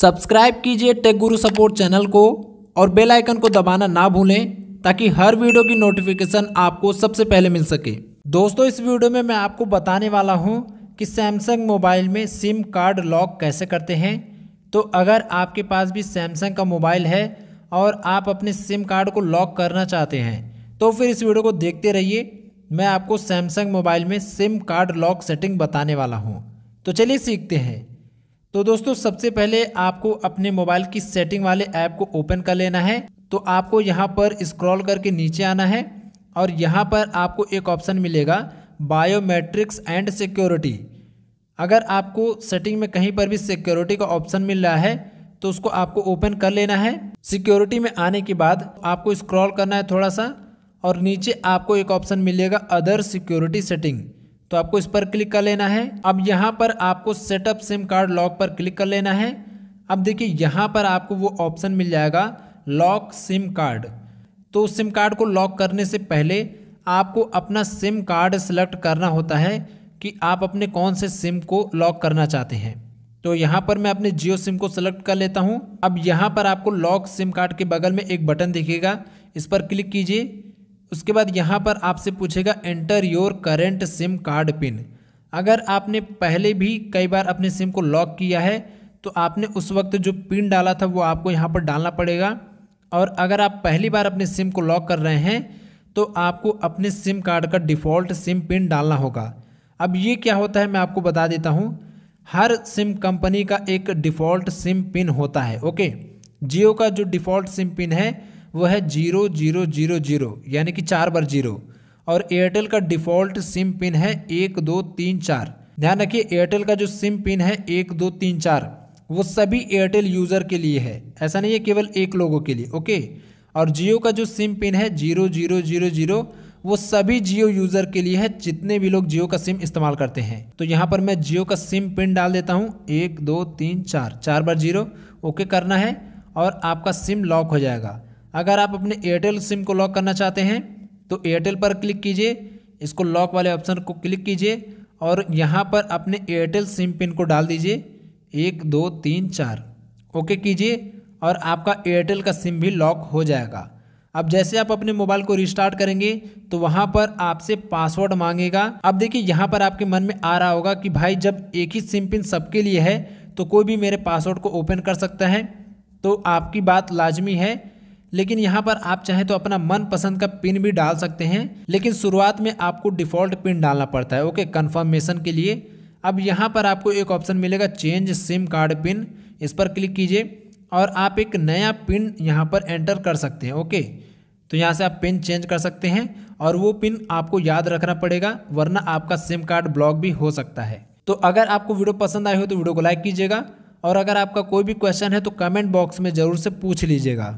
subscribe कीजिए take गुरु support channel को और बेल आइकन को दबाना ना भूलें ताकि हर वीडियो की नोटिफिकेशन आपको सबसे पहले मिल सके दोस्तों इस वीडियो में मैं आपको बताने वाला हूं कि सैमसंग मोबाइल में सिम कार्ड लॉक कैसे करते हैं तो अगर आपके पास भी सैमसंग का मोबाइल है और आप अपने सिम कार्ड को लॉक करना चाहते हैं तो फिर इस वीडियो को देखते रहिए मैं आपको सैमसंग मोबाइल में सिम कार्ड लॉक सेटिंग बताने वाला हूँ तो चलिए सीखते हैं तो दोस्तों सबसे पहले आपको अपने मोबाइल की सेटिंग वाले ऐप को ओपन कर लेना है तो आपको यहाँ पर स्क्रॉल करके नीचे आना है और यहाँ पर आपको एक ऑप्शन मिलेगा बायोमेट्रिक्स एंड सिक्योरिटी अगर आपको सेटिंग में कहीं पर भी सिक्योरिटी का ऑप्शन मिल रहा है तो उसको आपको ओपन कर लेना है सिक्योरिटी में आने के बाद आपको स्क्रॉल करना है थोड़ा सा और नीचे आपको एक ऑप्शन मिलेगा अदर सिक्योरिटी सेटिंग तो आपको इस पर क्लिक कर लेना है अब यहाँ पर आपको सेटअप सिम कार्ड लॉक पर क्लिक कर लेना है अब देखिए यहाँ पर आपको वो ऑप्शन मिल जाएगा लॉक सिम कार्ड तो सिम कार्ड को लॉक करने से पहले आपको अपना सिम कार्ड सेलेक्ट करना होता है कि आप अपने कौन से सिम को लॉक करना चाहते हैं तो यहाँ पर मैं अपने जियो सिम को सेलेक्ट कर लेता हूँ अब यहाँ पर आपको लॉक सिम कार्ड के बगल में एक बटन दिखेगा इस पर क्लिक कीजिए उसके बाद यहाँ पर आपसे पूछेगा enter your current SIM card PIN अगर आपने पहले भी कई बार अपने सिम को लॉक किया है तो आपने उस वक्त जो पिन डाला था वो आपको यहाँ पर डालना पड़ेगा और अगर आप पहली बार अपने सिम को लॉक कर रहे हैं तो आपको अपने सिम कार्ड का डिफ़ॉल्ट सिम पिन डालना होगा अब ये क्या होता है मैं आपको बता देता हूँ हर सिम कंपनी का एक डिफ़ॉल्ट सिम पिन होता है ओके जियो का जो डिफ़ॉल्ट सिम पिन है वो है जीरो जीरो जीरो जीरो यानी कि चार बार जीरो और एयरटेल का डिफ़ॉल्ट सिम पिन है एक दो तीन चार ध्यान रखिए एयरटेल का जो सिम पिन है एक दो तीन चार वो सभी एयरटेल यूज़र के लिए है ऐसा नहीं है केवल एक लोगों के लिए ओके और जियो का जो सिम पिन है जीरो जीरो जीरो जीरो वो सभी जियो यूज़र के लिए है जितने भी लोग जियो का सिम इस्तेमाल करते हैं तो यहाँ पर मैं जियो का सिम पिन डाल देता हूँ एक दो तीन चार चार बार जीरो ओके करना है और आपका सिम लॉक हो जाएगा अगर आप अपने एयरटेल सिम को लॉक करना चाहते हैं तो एयरटेल पर क्लिक कीजिए इसको लॉक वाले ऑप्शन को क्लिक कीजिए और यहाँ पर अपने एयरटेल सिम पिन को डाल दीजिए एक दो तीन चार ओके कीजिए और आपका एयरटेल का सिम भी लॉक हो जाएगा अब जैसे आप अपने मोबाइल को रिस्टार्ट करेंगे तो वहाँ पर आपसे पासवर्ड मांगेगा अब देखिए यहाँ पर आपके मन में आ रहा होगा कि भाई जब एक ही सिम पिन सबके लिए है तो कोई भी मेरे पासवर्ड को ओपन कर सकता है तो आपकी बात लाजमी है लेकिन यहाँ पर आप चाहें तो अपना मनपसंद का पिन भी डाल सकते हैं लेकिन शुरुआत में आपको डिफ़ॉल्ट पिन डालना पड़ता है ओके कन्फर्मेशन के लिए अब यहाँ पर आपको एक ऑप्शन मिलेगा चेंज सिम कार्ड पिन इस पर क्लिक कीजिए और आप एक नया पिन यहाँ पर एंटर कर सकते हैं ओके तो यहाँ से आप पिन चेंज कर सकते हैं और वो पिन आपको याद रखना पड़ेगा वरना आपका सिम कार्ड ब्लॉक भी हो सकता है तो अगर आपको वीडियो पसंद आई हो तो वीडियो को लाइक कीजिएगा और अगर आपका कोई भी क्वेश्चन है तो कमेंट बॉक्स में ज़रूर से पूछ लीजिएगा